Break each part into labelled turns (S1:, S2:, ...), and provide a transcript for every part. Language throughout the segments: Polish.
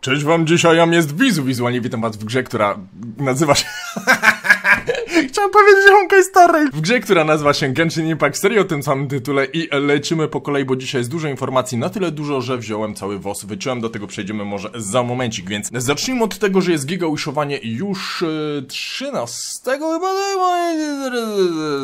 S1: Cześć wam, dzisiaj ja jest Wizu Wizualnie witam was w grze, która nazywa się... Chciałem powiedzieć Honkai Star Rail. W grze, która nazywa się Genshin Impact Serio o tym samym tytule i lecimy po kolei, bo dzisiaj jest dużo informacji, na tyle dużo, że wziąłem cały WOS, wyciąłem, do tego przejdziemy może za momencik, więc zacznijmy od tego, że jest giga uszowanie już e, 13 chyba, no,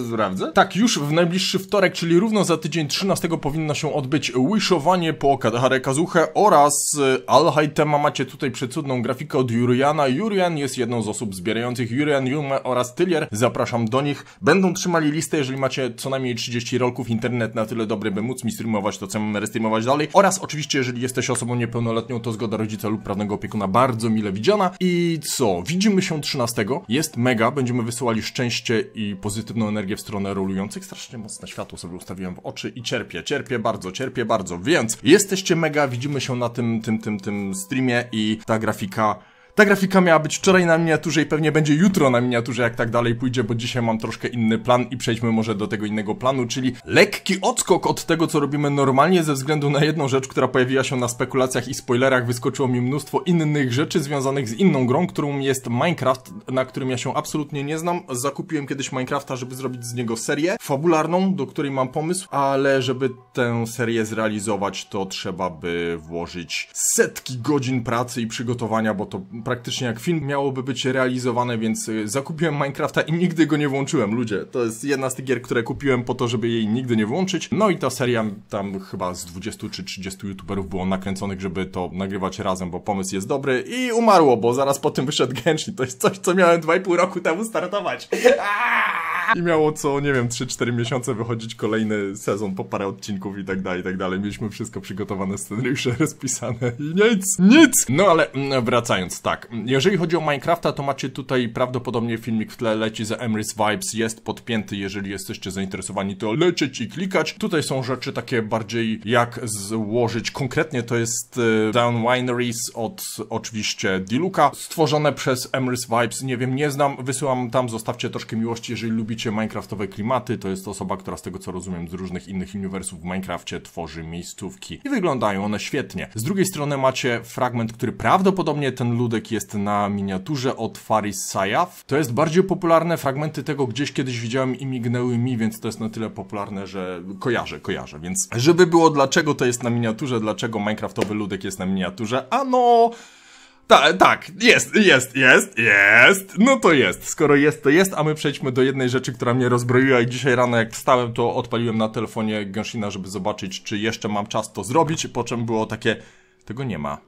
S1: sprawdzę. Tak, już w najbliższy wtorek, czyli równo za tydzień 13 powinno się odbyć wishowanie po Kadahare Kazuche oraz e, Alhaitema. Macie tutaj przecudną grafikę od Juriana. Jurian jest jedną z osób zbierających Jurian, Yume oraz Tylier Zapraszam do nich. Będą trzymali listę, jeżeli macie co najmniej 30 rolków. Internet na tyle dobry, by móc mi streamować to, co mam restreamować dalej. Oraz oczywiście, jeżeli jesteś osobą niepełnoletnią, to zgoda rodzica lub prawnego opiekuna bardzo mile widziana. I co? Widzimy się 13. Jest mega. Będziemy wysyłali szczęście i pozytywną energię w stronę rolujących. Strasznie mocne światło sobie ustawiłem w oczy i cierpię, cierpię bardzo, cierpię bardzo. Więc jesteście mega. Widzimy się na tym, tym, tym, tym streamie i ta grafika ta grafika miała być wczoraj na miniaturze i pewnie będzie jutro na miniaturze, jak tak dalej pójdzie, bo dzisiaj mam troszkę inny plan i przejdźmy może do tego innego planu, czyli lekki odskok od tego, co robimy normalnie ze względu na jedną rzecz, która pojawiła się na spekulacjach i spoilerach, wyskoczyło mi mnóstwo innych rzeczy związanych z inną grą, którą jest Minecraft, na którym ja się absolutnie nie znam. Zakupiłem kiedyś Minecrafta, żeby zrobić z niego serię fabularną, do której mam pomysł, ale żeby tę serię zrealizować, to trzeba by włożyć setki godzin pracy i przygotowania, bo to praktycznie jak film miałoby być realizowane, więc y, zakupiłem Minecrafta i nigdy go nie włączyłem, ludzie. To jest jedna z tych gier, które kupiłem po to, żeby jej nigdy nie włączyć. No i ta seria tam chyba z 20 czy 30 youtuberów było nakręconych, żeby to nagrywać razem, bo pomysł jest dobry i umarło, bo zaraz po tym wyszedł Genshin. To jest coś, co miałem 2,5 roku temu startować. I miało co, nie wiem, 3-4 miesiące wychodzić kolejny sezon po parę odcinków i tak dalej, i tak dalej. Mieliśmy wszystko przygotowane, scenariusze rozpisane i nic, nic! No ale mm, wracając, tak, tak, jeżeli chodzi o Minecrafta, to macie tutaj prawdopodobnie filmik w tle leci za Emrys Vibes, jest podpięty, jeżeli jesteście zainteresowani, to lecieć i klikać. Tutaj są rzeczy takie bardziej jak złożyć, konkretnie to jest e, Down Wineries od oczywiście Diluka, stworzone przez Emrys Vibes, nie wiem, nie znam, wysyłam tam, zostawcie troszkę miłości, jeżeli lubicie Minecraftowe klimaty, to jest osoba, która z tego co rozumiem z różnych innych uniwersów w Minecrafcie tworzy miejscówki i wyglądają one świetnie. Z drugiej strony macie fragment, który prawdopodobnie ten ludek jest na miniaturze od Faris Sayaf. To jest bardziej popularne, fragmenty tego gdzieś kiedyś widziałem i mignęły mi, więc to jest na tyle popularne, że kojarzę, kojarzę. Więc żeby było dlaczego to jest na miniaturze, dlaczego Minecraftowy ludek jest na miniaturze, a no... Ta, tak, jest, jest, jest, jest, no to jest. Skoro jest, to jest, a my przejdźmy do jednej rzeczy, która mnie rozbroiła i dzisiaj rano jak wstałem, to odpaliłem na telefonie Genshin'a, żeby zobaczyć, czy jeszcze mam czas to zrobić, po czym było takie, tego nie ma.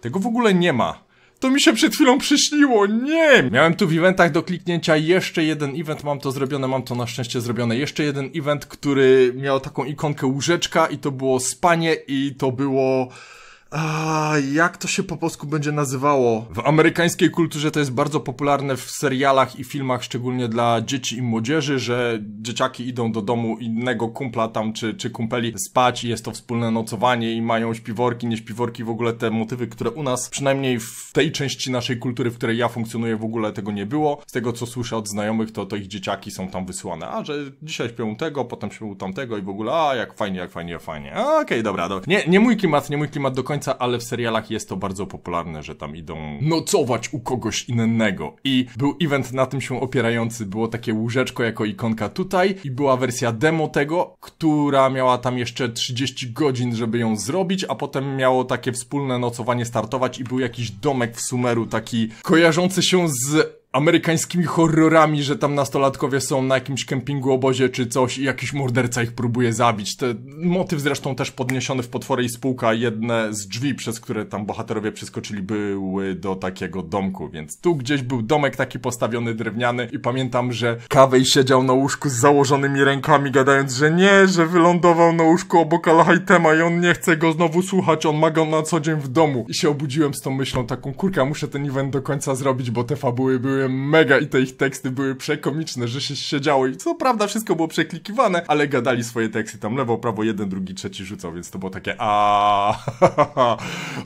S1: Tego w ogóle nie ma. To mi się przed chwilą przyśniło, nie! Miałem tu w eventach do kliknięcia jeszcze jeden event, mam to zrobione, mam to na szczęście zrobione. Jeszcze jeden event, który miał taką ikonkę łóżeczka i to było spanie i to było... A, jak to się po polsku będzie nazywało? W amerykańskiej kulturze to jest bardzo popularne w serialach i filmach, szczególnie dla dzieci i młodzieży, że dzieciaki idą do domu innego kumpla tam czy, czy kumpeli spać i jest to wspólne nocowanie i mają śpiworki, nie śpiworki, w ogóle te motywy, które u nas, przynajmniej w tej części naszej kultury, w której ja funkcjonuję, w ogóle tego nie było. Z tego co słyszę od znajomych, to, to ich dzieciaki są tam wysyłane. A, że dzisiaj śpią tego, potem śpią tamtego i w ogóle, a jak fajnie, jak fajnie, jak fajnie. Okej, okay, dobra, dobra. Nie, nie mój klimat, nie mój klimat do końca końca, ale w serialach jest to bardzo popularne, że tam idą nocować u kogoś innego. I był event na tym się opierający, było takie łóżeczko jako ikonka tutaj i była wersja demo tego, która miała tam jeszcze 30 godzin, żeby ją zrobić, a potem miało takie wspólne nocowanie startować i był jakiś domek w Sumeru taki kojarzący się z amerykańskimi horrorami, że tam nastolatkowie są na jakimś kempingu, obozie czy coś i jakiś morderca ich próbuje zabić. Ten motyw zresztą też podniesiony w Potwory i Spółka. Jedne z drzwi, przez które tam bohaterowie przeskoczyli, były do takiego domku, więc tu gdzieś był domek taki postawiony, drewniany i pamiętam, że Kawej siedział na łóżku z założonymi rękami, gadając, że nie, że wylądował na łóżku obok Alhajtema i on nie chce go znowu słuchać, on ma go na co dzień w domu. I się obudziłem z tą myślą taką, kurka, muszę ten event do końca zrobić, bo te fabuły były mega i te ich teksty były przekomiczne, że się siedziało i co prawda wszystko było przeklikiwane, ale gadali swoje teksty tam lewo, prawo, jeden, drugi, trzeci rzucał, więc to było takie a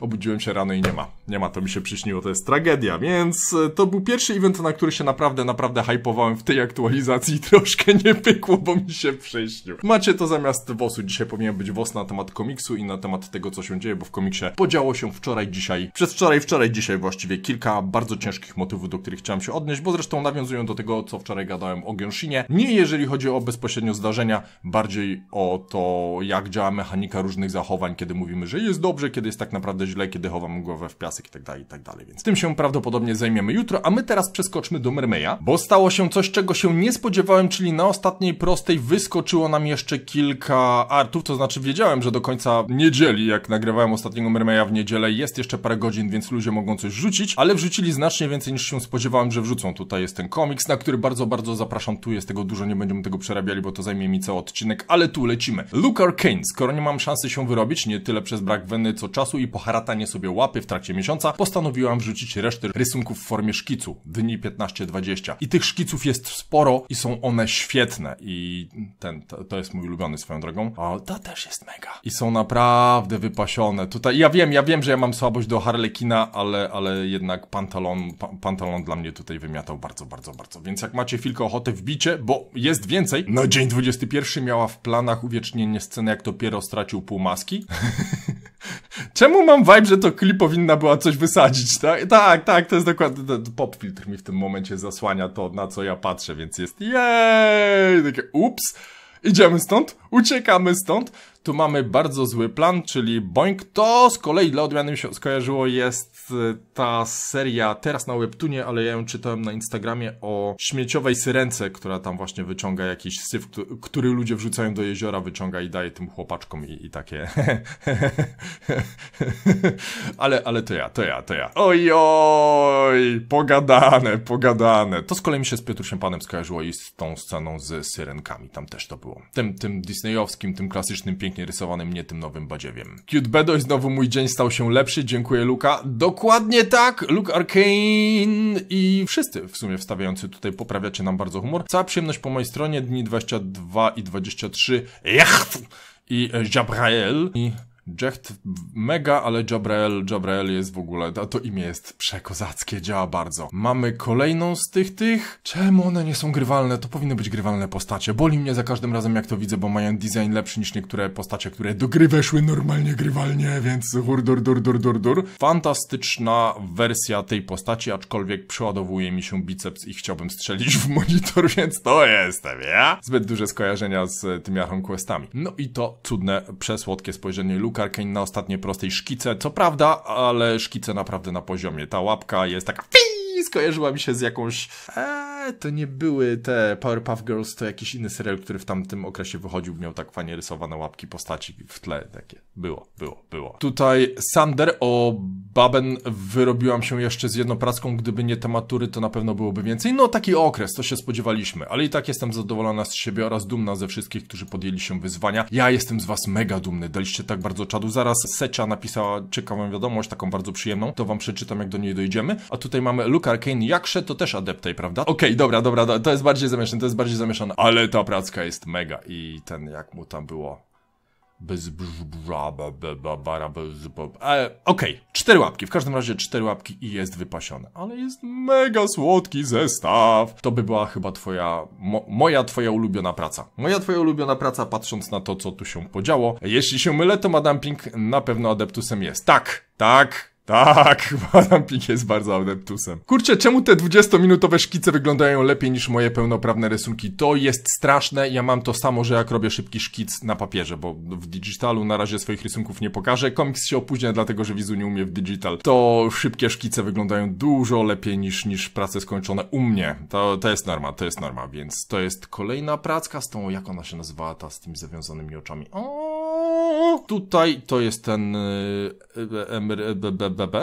S1: obudziłem się rano i nie ma. Nie ma, to mi się przyśniło, to jest tragedia, więc e, to był pierwszy event, na który się naprawdę, naprawdę hypowałem w tej aktualizacji i troszkę nie pykło, bo mi się przyśnił. Macie to zamiast wosu, dzisiaj powinien być wos na temat komiksu i na temat tego, co się dzieje, bo w komiksie podziało się wczoraj, dzisiaj, przez wczoraj, wczoraj, dzisiaj właściwie kilka bardzo ciężkich motywów, do których chciałem postaram się odnieść, bo zresztą nawiązują do tego, co wczoraj gadałem o Genshinie. Nie jeżeli chodzi o bezpośrednio zdarzenia, bardziej o to, jak działa mechanika różnych zachowań, kiedy mówimy, że jest dobrze, kiedy jest tak naprawdę źle, kiedy chowam głowę w piasek itd., tak itd., tak więc tym się prawdopodobnie zajmiemy jutro, a my teraz przeskoczmy do Mermeja, bo stało się coś, czego się nie spodziewałem, czyli na ostatniej prostej wyskoczyło nam jeszcze kilka artów, to znaczy wiedziałem, że do końca niedzieli, jak nagrywałem ostatniego Mermeja w niedzielę, jest jeszcze parę godzin, więc ludzie mogą coś rzucić, ale wrzucili znacznie więcej niż się spodziewałem że wrzucą. Tutaj jest ten komiks, na który bardzo, bardzo zapraszam. Tu jest tego dużo, nie będziemy tego przerabiali, bo to zajmie mi cały odcinek, ale tu lecimy. Luke Arcane, skoro nie mam szansy się wyrobić, nie tyle przez brak weny, co czasu i poharatanie sobie łapy w trakcie miesiąca, postanowiłam wrzucić resztę rysunków w formie szkicu, dni 15-20. I tych szkiców jest sporo i są one świetne. I ten, to, to jest mój ulubiony swoją drogą. O, to też jest mega. I są naprawdę wypasione. Tutaj, ja wiem, ja wiem, że ja mam słabość do Harlekina, ale, ale jednak pantalon, pa, pantalon dla mnie tutaj tutaj wymiatał bardzo, bardzo, bardzo. Więc jak macie chwilkę ochotę wbicie, bo jest więcej. No dzień 21 miała w planach uwiecznienie sceny, jak dopiero stracił pół maski. Czemu mam vibe, że to klip powinna była coś wysadzić, tak? Tak, tak, to jest dokładnie, pop filtr mi w tym momencie zasłania to, na co ja patrzę, więc jest jej, takie ups, idziemy stąd, uciekamy stąd, tu mamy bardzo zły plan, czyli Boink. To z kolei dla odmiany mi się skojarzyło jest y, ta seria teraz na Webtoonie, ale ja ją czytałem na Instagramie o śmieciowej syrence, która tam właśnie wyciąga jakiś syf, który ludzie wrzucają do jeziora, wyciąga i daje tym chłopaczkom i, i takie. ale, ale to ja, to ja, to ja. Ojoj, pogadane, pogadane. To z kolei mi się z Piotrusiem Panem skojarzyło i z tą sceną z syrenkami. Tam też to było. Tym, tym disneyowskim, tym klasycznym pięknym pięknie rysowanym mnie tym nowym badziewiem. Cute Bedo znowu mój dzień stał się lepszy, dziękuję Luka. Dokładnie tak, Luke Arkane i wszyscy w sumie wstawiający tutaj poprawiacie nam bardzo humor. Cała przyjemność po mojej stronie, dni 22 i 23, jacht! i Jabrael i Jecht mega, ale Jabrael, Jabrael jest w ogóle, to imię jest przekozackie, działa bardzo. Mamy kolejną z tych tych. Czemu one nie są grywalne? To powinny być grywalne postacie. Boli mnie za każdym razem jak to widzę, bo mają design lepszy niż niektóre postacie, które do gry weszły normalnie grywalnie, więc hur dur dur dur dur dur. Fantastyczna wersja tej postaci, aczkolwiek przeładowuje mi się biceps i chciałbym strzelić w monitor, więc to jestem ja. Zbyt duże skojarzenia z tymi Archon Questami. No i to cudne, przesłodkie spojrzenie Luke Luke na ostatniej prostej szkice, co prawda, ale szkice naprawdę na poziomie. Ta łapka jest taka fiii, skojarzyła mi się z jakąś... Eee, to nie były te Powerpuff Girls, to jakiś inny serial, który w tamtym okresie wychodził, miał tak fajnie rysowane łapki postaci w tle takie. Było, było, było. Tutaj Sander o Baben wyrobiłam się jeszcze z jedną pracką, gdyby nie te matury, to na pewno byłoby więcej. No taki okres, to się spodziewaliśmy, ale i tak jestem zadowolona z siebie oraz dumna ze wszystkich, którzy podjęli się wyzwania. Ja jestem z was mega dumny, daliście tak bardzo czadu. Zaraz Secia napisała ciekawą wiadomość, taką bardzo przyjemną, to wam przeczytam, jak do niej dojdziemy. A tutaj mamy Luke Arcane Jaksze, to też adeptej, prawda? Okej, okay, dobra, dobra, to jest bardziej zamieszane, to jest bardziej zamieszane, ale ta pracka jest mega i ten, jak mu tam było bez e, Okej, cztery łapki. W każdym razie cztery łapki i jest wypasione. Ale jest mega słodki zestaw. To by była chyba twoja, mo moja twoja ulubiona praca. Moja twoja ulubiona praca patrząc na to, co tu się podziało. Jeśli się mylę, to Madame Pink na pewno adeptusem jest. Tak, tak, tak, tam Pink jest bardzo adeptusem. Kurczę, czemu te 20-minutowe szkice wyglądają lepiej niż moje pełnoprawne rysunki? To jest straszne, ja mam to samo, że jak robię szybki szkic na papierze, bo w digitalu na razie swoich rysunków nie pokażę. Komiks się opóźnia, dlatego że wizu nie umie w digital. To szybkie szkice wyglądają dużo lepiej niż, niż prace skończone u mnie. To, to jest norma, to jest norma, więc to jest kolejna pracka z tą, jak ona się nazywała, ta z tymi zawiązanymi oczami. O, tutaj to jest ten y,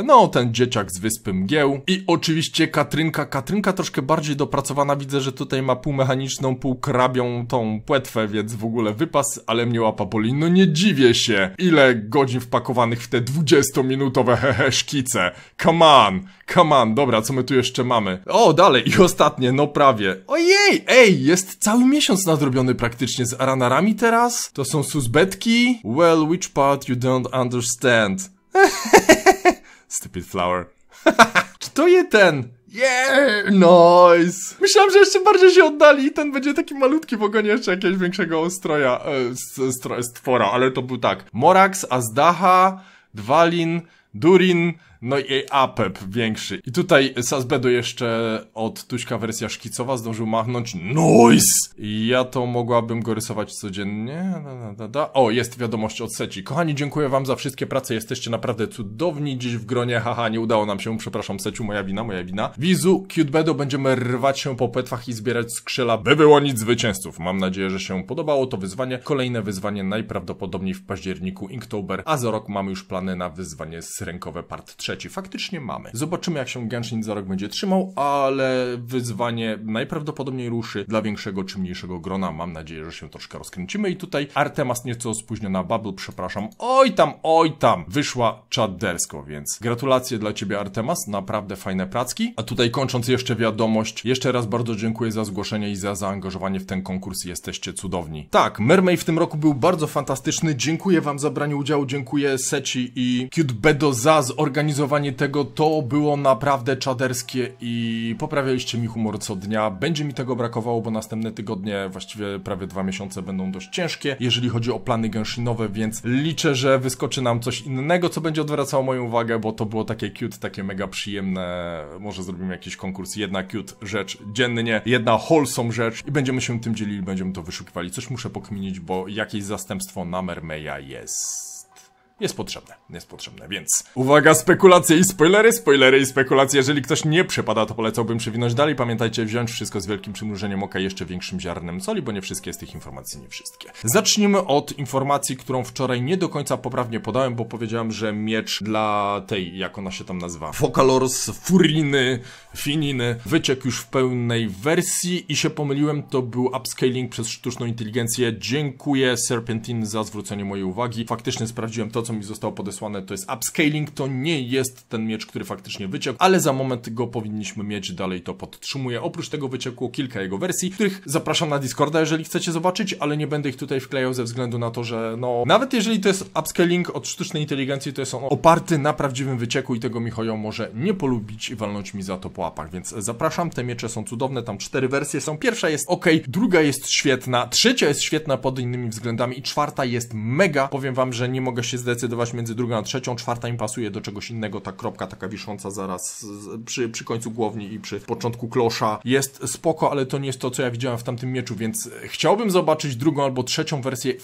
S1: y, no ten dzieciak z Wyspy Mgieł i oczywiście Katrynka, Katrynka troszkę bardziej dopracowana, widzę, że tutaj ma pół mechaniczną, pół krabią tą płetwę, więc w ogóle wypas, ale mnie łapa boli, no nie dziwię się, ile godzin wpakowanych w te 20-minutowe hehe szkice, come on, come on, dobra, co my tu jeszcze mamy? O, dalej i ostatnie, no prawie, ojej, ej, jest cały miesiąc nadrobiony praktycznie z aranarami teraz, to są susbetki, well, we which part you don't understand. Stupid flower. Czy to je ten? Yeah, nice! Myślałem, że jeszcze bardziej się oddali i ten będzie taki malutki w ogonie jeszcze jakiegoś większego ostroja, e, e stwora, ale to był tak. Morax, Azdaha, Dwalin, Durin, no i APEP większy. I tutaj Sasbedo jeszcze od Tuśka wersja szkicowa zdążył machnąć NOISE! I ja to mogłabym go rysować codziennie. Da, da, da. O, jest wiadomość od Seci. Kochani, dziękuję wam za wszystkie prace, jesteście naprawdę cudowni dziś w gronie, haha, nie udało nam się, przepraszam Seciu, moja wina, moja wina. Wizu, Cutebedo, będziemy rwać się po płetwach i zbierać skrzela, by wyłonić zwycięzców. Mam nadzieję, że się podobało to wyzwanie. Kolejne wyzwanie najprawdopodobniej w październiku, Inktober, a za rok mamy już plany na wyzwanie rękowe part 3 trzeci. Faktycznie mamy. Zobaczymy, jak się Genshin za rok będzie trzymał, ale wyzwanie najprawdopodobniej ruszy dla większego czy mniejszego grona. Mam nadzieję, że się troszkę rozkręcimy. I tutaj Artemas nieco spóźniona, Bubble, przepraszam. Oj tam, oj tam! Wyszła czadersko, więc gratulacje dla Ciebie, Artemas. Naprawdę fajne pracki. A tutaj kończąc jeszcze wiadomość, jeszcze raz bardzo dziękuję za zgłoszenie i za zaangażowanie w ten konkurs. Jesteście cudowni. Tak, Mermaid w tym roku był bardzo fantastyczny. Dziękuję Wam za branie udziału. Dziękuję Seci i Cute Bedo za zorganizowanie zorganizowanie tego to było naprawdę czaderskie i poprawialiście mi humor co dnia. Będzie mi tego brakowało, bo następne tygodnie, właściwie prawie dwa miesiące będą dość ciężkie, jeżeli chodzi o plany gęszynowe, więc liczę, że wyskoczy nam coś innego, co będzie odwracało moją uwagę, bo to było takie cute, takie mega przyjemne. Może zrobimy jakiś konkurs, jedna cute rzecz dziennie, jedna wholesome rzecz i będziemy się tym dzielili, będziemy to wyszukiwali. Coś muszę pokminić, bo jakieś zastępstwo na Mermeja jest jest potrzebne, jest potrzebne, więc uwaga, spekulacje i spoilery, spoilery i spekulacje, jeżeli ktoś nie przepada, to polecałbym przewinąć dalej, pamiętajcie wziąć wszystko z wielkim przymrużeniem oka, jeszcze większym ziarnem soli, bo nie wszystkie z tych informacji, nie wszystkie. Zacznijmy od informacji, którą wczoraj nie do końca poprawnie podałem, bo powiedziałem, że miecz dla tej, jak ona się tam nazywa, Focalors Furiny, Fininy, wyciekł już w pełnej wersji i się pomyliłem, to był upscaling przez sztuczną inteligencję, dziękuję Serpentine za zwrócenie mojej uwagi, faktycznie sprawdziłem to, co mi zostało podesłane, to jest upscaling. To nie jest ten miecz, który faktycznie wyciekł, ale za moment go powinniśmy mieć. Dalej to podtrzymuję. Oprócz tego wyciekło kilka jego wersji, których zapraszam na Discorda, jeżeli chcecie zobaczyć, ale nie będę ich tutaj wklejał ze względu na to, że no, nawet jeżeli to jest upscaling od sztucznej inteligencji, to jest on oparty na prawdziwym wycieku i tego Michojo może nie polubić i walnąć mi za to po łapach, więc zapraszam. Te miecze są cudowne, tam cztery wersje są. Pierwsza jest ok, druga jest świetna, trzecia jest świetna pod innymi względami i czwarta jest mega. Powiem wam, że nie mogę się zdecydować zdecydować między drugą a trzecią, czwarta im pasuje do czegoś innego, ta kropka taka wisząca zaraz przy, przy końcu głowni i przy początku klosza jest spoko, ale to nie jest to, co ja widziałem w tamtym mieczu, więc chciałbym zobaczyć drugą albo trzecią wersję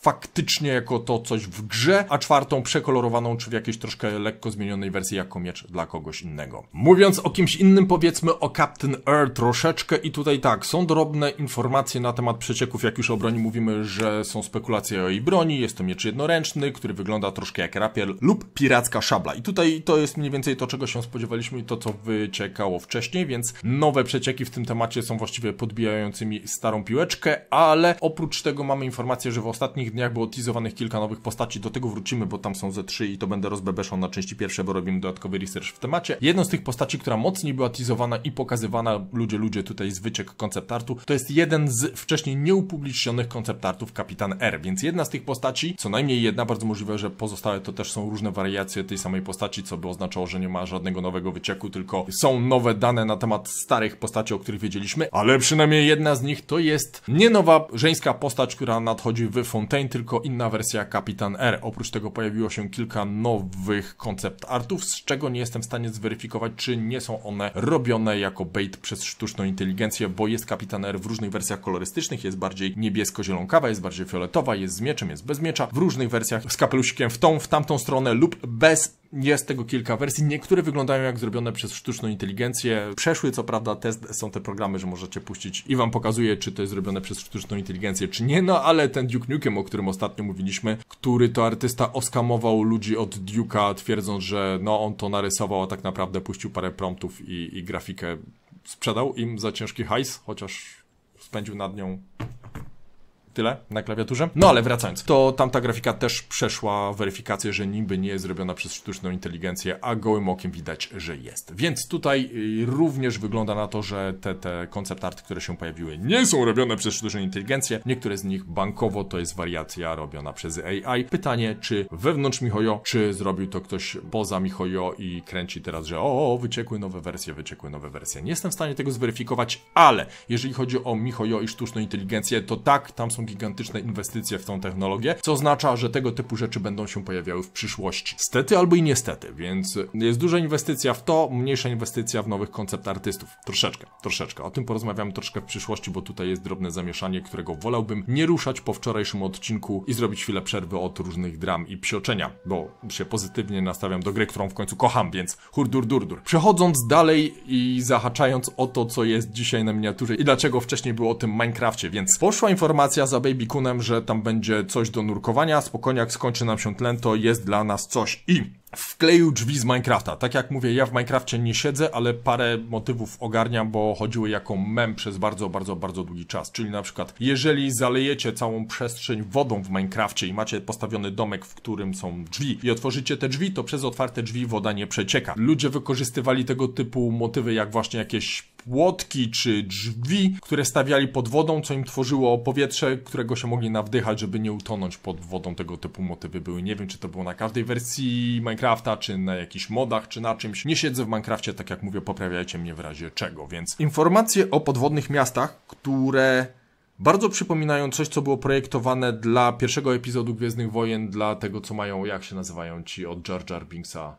S1: faktycznie jako to coś w grze, a czwartą przekolorowaną, czy w jakiejś troszkę lekko zmienionej wersji jako miecz dla kogoś innego. Mówiąc o kimś innym, powiedzmy o Captain Air troszeczkę i tutaj tak, są drobne informacje na temat przecieków, jak już o broni mówimy, że są spekulacje o jej broni, jest to miecz jednoręczny, który wygląda troszkę jak rapier lub piracka szabla. I tutaj to jest mniej więcej to, czego się spodziewaliśmy i to, co wyciekało wcześniej, więc nowe przecieki w tym temacie są właściwie podbijającymi starą piłeczkę, ale oprócz tego mamy informację, że w ostatnich ostatnich dniach było teasowanych kilka nowych postaci, do tego wrócimy, bo tam są ze trzy i to będę rozbebeszał na części pierwsze, bo robimy dodatkowy research w temacie. Jedną z tych postaci, która mocniej była teasowana i pokazywana, ludzie, ludzie tutaj z wyciek koncept artu, to jest jeden z wcześniej nieupublicznionych koncept artów Kapitan R, więc jedna z tych postaci, co najmniej jedna, bardzo możliwe, że pozostałe to też są różne wariacje tej samej postaci, co by oznaczało, że nie ma żadnego nowego wycieku, tylko są nowe dane na temat starych postaci, o których wiedzieliśmy, ale przynajmniej jedna z nich to jest nie nowa żeńska postać, która nadchodzi w Fontaine Kane, tylko inna wersja Kapitan R. Oprócz tego pojawiło się kilka nowych koncept artów, z czego nie jestem w stanie zweryfikować, czy nie są one robione jako bait przez sztuczną inteligencję, bo jest Kapitan R w różnych wersjach kolorystycznych, jest bardziej niebiesko-zielonkawa, jest bardziej fioletowa, jest z mieczem, jest bez miecza, w różnych wersjach z kapelusikiem w tą, w tamtą stronę lub bez jest tego kilka wersji. Niektóre wyglądają jak zrobione przez sztuczną inteligencję. Przeszły co prawda test, są te programy, że możecie puścić i wam pokazuje, czy to jest zrobione przez sztuczną inteligencję, czy nie. No ale ten Duke Nukem, o którym ostatnio mówiliśmy, który to artysta oskamował ludzi od Duke'a, twierdząc, że no on to narysował, a tak naprawdę puścił parę promptów i, i grafikę sprzedał im za ciężki hajs, chociaż spędził nad nią tyle na klawiaturze. No ale wracając, to tamta grafika też przeszła weryfikację, że niby nie jest zrobiona przez sztuczną inteligencję, a gołym okiem widać, że jest. Więc tutaj y, również wygląda na to, że te, te koncept arty, które się pojawiły, nie są robione przez sztuczną inteligencję. Niektóre z nich bankowo to jest wariacja robiona przez AI. Pytanie, czy wewnątrz Michojo czy zrobił to ktoś poza Michojo i kręci teraz, że o, o, wyciekły nowe wersje, wyciekły nowe wersje. Nie jestem w stanie tego zweryfikować, ale jeżeli chodzi o Michojo i sztuczną inteligencję, to tak, tam są są gigantyczne inwestycje w tą technologię, co oznacza, że tego typu rzeczy będą się pojawiały w przyszłości. Stety albo i niestety, więc jest duża inwestycja w to, mniejsza inwestycja w nowych koncept artystów. Troszeczkę, troszeczkę. O tym porozmawiamy troszkę w przyszłości, bo tutaj jest drobne zamieszanie, którego wolałbym nie ruszać po wczorajszym odcinku i zrobić chwilę przerwy od różnych dram i psioczenia, bo się pozytywnie nastawiam do gry, którą w końcu kocham, więc hurdur durdur. Przechodząc dalej i zahaczając o to, co jest dzisiaj na miniaturze i dlaczego wcześniej było o tym Minecrafcie, więc poszła informacja za Baby Kunem, że tam będzie coś do nurkowania, spokojnie jak skończy nam się tlen, to jest dla nas coś. I wkleił drzwi z Minecrafta. Tak jak mówię, ja w Minecrafcie nie siedzę, ale parę motywów ogarniam, bo chodziły jako mem przez bardzo, bardzo, bardzo długi czas. Czyli na przykład, jeżeli zalejecie całą przestrzeń wodą w Minecrafcie i macie postawiony domek, w którym są drzwi i otworzycie te drzwi, to przez otwarte drzwi woda nie przecieka. Ludzie wykorzystywali tego typu motywy, jak właśnie jakieś płotki czy drzwi, które stawiali pod wodą, co im tworzyło powietrze, którego się mogli nawdychać, żeby nie utonąć pod wodą. Tego typu motywy były. Nie wiem, czy to było na każdej wersji Minecrafta, czy na jakichś modach, czy na czymś. Nie siedzę w Minecrafcie, tak jak mówię, poprawiajcie mnie w razie czego, więc informacje o podwodnych miastach, które bardzo przypominają coś, co było projektowane dla pierwszego epizodu Gwiezdnych Wojen, dla tego, co mają, jak się nazywają ci od Jar Jar Binksa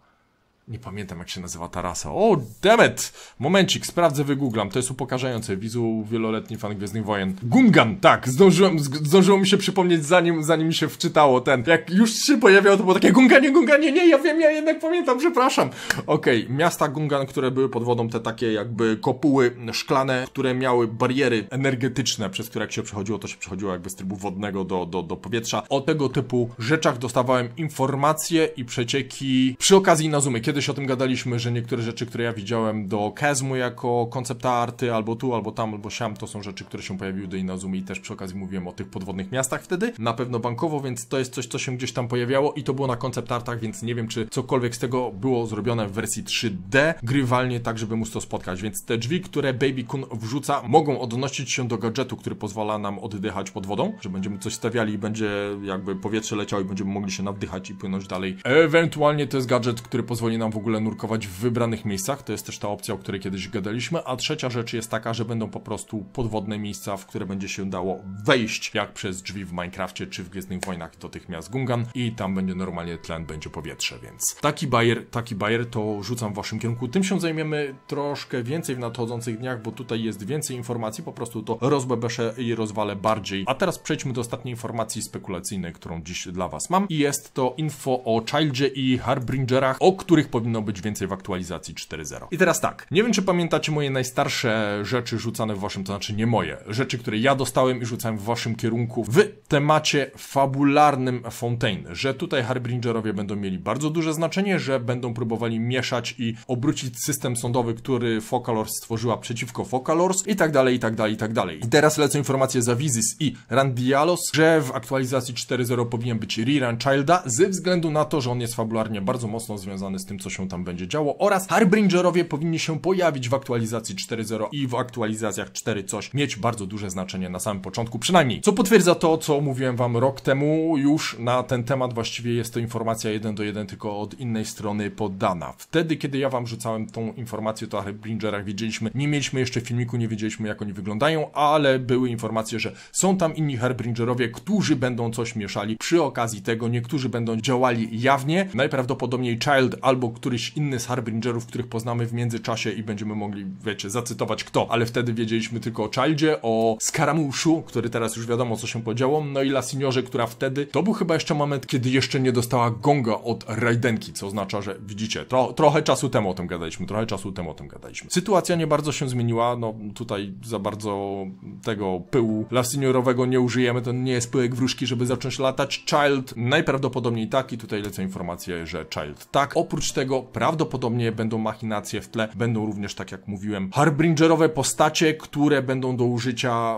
S1: nie pamiętam jak się nazywa ta rasa. O, demet! Momencik, sprawdzę, wygooglam. To jest upokarzające. Widzę wieloletni fan Gwiezdnych Wojen. Gungan, tak, zdążyłem, zdążyło mi się przypomnieć zanim, zanim mi się wczytało ten. Jak już się pojawiało, to było takie Gunganie, Gunganie, nie, ja wiem, ja jednak pamiętam, przepraszam. Okej, okay, miasta Gungan, które były pod wodą, te takie jakby kopuły szklane, które miały bariery energetyczne, przez które jak się przechodziło, to się przechodziło jakby z trybu wodnego do, do, do powietrza. O tego typu rzeczach dostawałem informacje i przecieki przy okazji na Zoomie, kiedy kiedyś o tym gadaliśmy, że niektóre rzeczy, które ja widziałem do Kezmu jako koncepta arty, albo tu, albo tam, albo siam, to są rzeczy, które się pojawiły do Inazumi i też przy okazji mówiłem o tych podwodnych miastach wtedy, na pewno bankowo, więc to jest coś, co się gdzieś tam pojawiało i to było na koncept artach, więc nie wiem, czy cokolwiek z tego było zrobione w wersji 3D grywalnie, tak żeby móc to spotkać, więc te drzwi, które Baby Kun wrzuca, mogą odnosić się do gadżetu, który pozwala nam oddychać pod wodą, że będziemy coś stawiali i będzie jakby powietrze leciało i będziemy mogli się nawdychać i płynąć dalej. Ewentualnie to jest gadżet, który pozwoli nam w ogóle nurkować w wybranych miejscach, to jest też ta opcja, o której kiedyś gadaliśmy, a trzecia rzecz jest taka, że będą po prostu podwodne miejsca, w które będzie się dało wejść, jak przez drzwi w Minecrafcie czy w Gwiezdnych Wojnach do tych miast Gungan i tam będzie normalnie tlen, będzie powietrze, więc taki bajer, taki bajer to rzucam w waszym kierunku. Tym się zajmiemy troszkę więcej w nadchodzących dniach, bo tutaj jest więcej informacji, po prostu to rozbebeszę i rozwalę bardziej. A teraz przejdźmy do ostatniej informacji spekulacyjnej, którą dziś dla was mam i jest to info o Childzie i Harbringerach, o których powinno być więcej w aktualizacji 4.0. I teraz tak, nie wiem czy pamiętacie moje najstarsze rzeczy rzucane w waszym, to znaczy nie moje, rzeczy, które ja dostałem i rzucałem w waszym kierunku w temacie fabularnym Fontaine, że tutaj Harbingerowie będą mieli bardzo duże znaczenie, że będą próbowali mieszać i obrócić system sądowy, który Focalors stworzyła przeciwko Focalors i tak dalej, i tak dalej, i tak dalej. I teraz lecą informacje za Vizis i Randialos, że w aktualizacji 4.0 powinien być rerun Childa ze względu na to, że on jest fabularnie bardzo mocno związany z tym, co się tam będzie działo oraz Harbingerowie powinni się pojawić w aktualizacji 4.0 i w aktualizacjach 4 coś, mieć bardzo duże znaczenie na samym początku, przynajmniej. Co potwierdza to, co mówiłem wam rok temu już na ten temat, właściwie jest to informacja 1 do 1, tylko od innej strony poddana Wtedy, kiedy ja wam rzucałem tą informację to o Harbingerach, wiedzieliśmy, nie mieliśmy jeszcze filmiku, nie wiedzieliśmy jak oni wyglądają, ale były informacje, że są tam inni Harbingerowie, którzy będą coś mieszali. Przy okazji tego niektórzy będą działali jawnie, najprawdopodobniej Child albo któryś inny z Harbingerów, których poznamy w międzyczasie i będziemy mogli, wiecie, zacytować kto, ale wtedy wiedzieliśmy tylko o Childzie, o Skaramuszu, który teraz już wiadomo co się podziało, no i La Signorze, która wtedy, to był chyba jeszcze moment, kiedy jeszcze nie dostała gonga od Raidenki, co oznacza, że widzicie, tro, trochę czasu temu o tym gadaliśmy, trochę czasu temu o tym gadaliśmy. Sytuacja nie bardzo się zmieniła, no tutaj za bardzo tego pyłu La Signorowego nie użyjemy, to nie jest pyłek wróżki, żeby zacząć latać. Child najprawdopodobniej tak i tutaj lecę informację, że Child tak. Oprócz tego tego prawdopodobnie będą machinacje w tle, będą również, tak jak mówiłem, harbingerowe postacie, które będą do użycia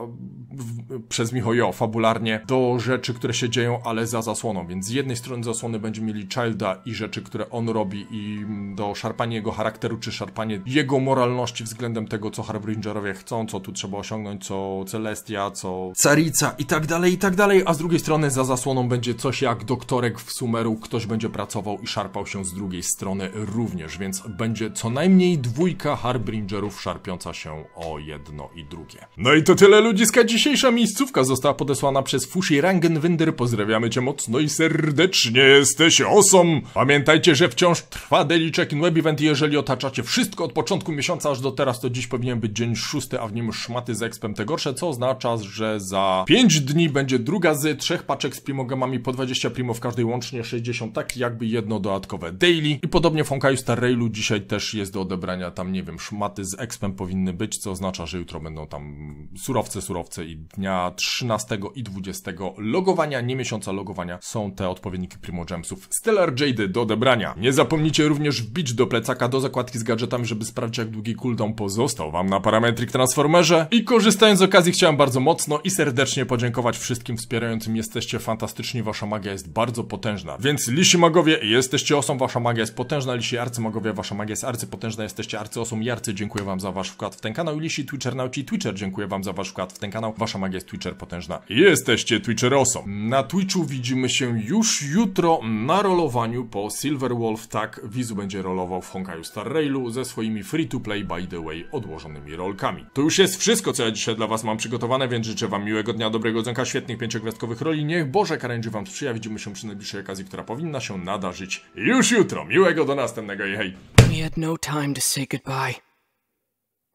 S1: w, przez Mihojo fabularnie do rzeczy, które się dzieją, ale za zasłoną. Więc z jednej strony zasłony będziemy mieli Childa i rzeczy, które on robi i mm, do szarpania jego charakteru, czy szarpanie jego moralności względem tego, co harbingerowie chcą, co tu trzeba osiągnąć, co Celestia, co Carica i tak dalej, i tak dalej, a z drugiej strony za zasłoną będzie coś jak doktorek w sumeru, ktoś będzie pracował i szarpał się z drugiej strony również, więc będzie co najmniej dwójka Harbingerów szarpiąca się o jedno i drugie. No i to tyle ludziska. Dzisiejsza miejscówka została podesłana przez Fushi Rangenwinder. Pozdrawiamy cię mocno i serdecznie. Jesteś osom! Pamiętajcie, że wciąż trwa Daily Check-in Web Event i jeżeli otaczacie wszystko od początku miesiąca aż do teraz, to dziś powinien być dzień szósty, a w nim szmaty z ekspem te gorsze, co oznacza, że za 5 dni będzie druga z trzech paczek z primogamami po 20 primo w każdej łącznie 60, tak jakby jedno dodatkowe daily i po Podobnie w Honkaiu Star Railu dzisiaj też jest do odebrania, tam nie wiem, szmaty z expem powinny być, co oznacza, że jutro będą tam surowce, surowce i dnia 13 i 20 logowania, nie miesiąca logowania, są te odpowiedniki Primo Gemsów. Stellar Jade do odebrania. Nie zapomnijcie również wbić do plecaka, do zakładki z gadżetami, żeby sprawdzić jak długi cooldown pozostał wam na Parametric Transformerze. I korzystając z okazji chciałem bardzo mocno i serdecznie podziękować wszystkim wspierającym. Jesteście fantastyczni, wasza magia jest bardzo potężna. Więc lisi magowie, jesteście osą, wasza magia jest potężna Potężna lisi, arcymagowie, wasza magia jest arcypotężna, jesteście Arcyosom. i arcy, dziękuję wam za wasz wkład w ten kanał. I lisi Twitchernauci, Twitcher, dziękuję wam za wasz wkład w ten kanał. Wasza magia jest Twitcher potężna. Jesteście Twitcherosą. Na Twitchu widzimy się już jutro na rolowaniu po Silver Wolf. Tak, Wizu będzie rolował w Honkaju Star Railu ze swoimi free-to-play, by the way, odłożonymi rolkami. To już jest wszystko, co ja dzisiaj dla was mam przygotowane, więc życzę wam miłego dnia, dobrego dzonka, świetnych pięciogwiazdkowych roli. Niech Boże karędzi wam sprzyja. Widzimy się przy najbliższej okazji, która powinna się nadarzyć już jutro. Miłego miłego do następnego, jej. We had no time to say goodbye.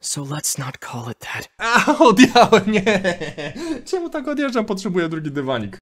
S1: So let's not call it that. A, odjałem, nie! Czemu tak odjeżdżam? Potrzebuję drugi dywanik.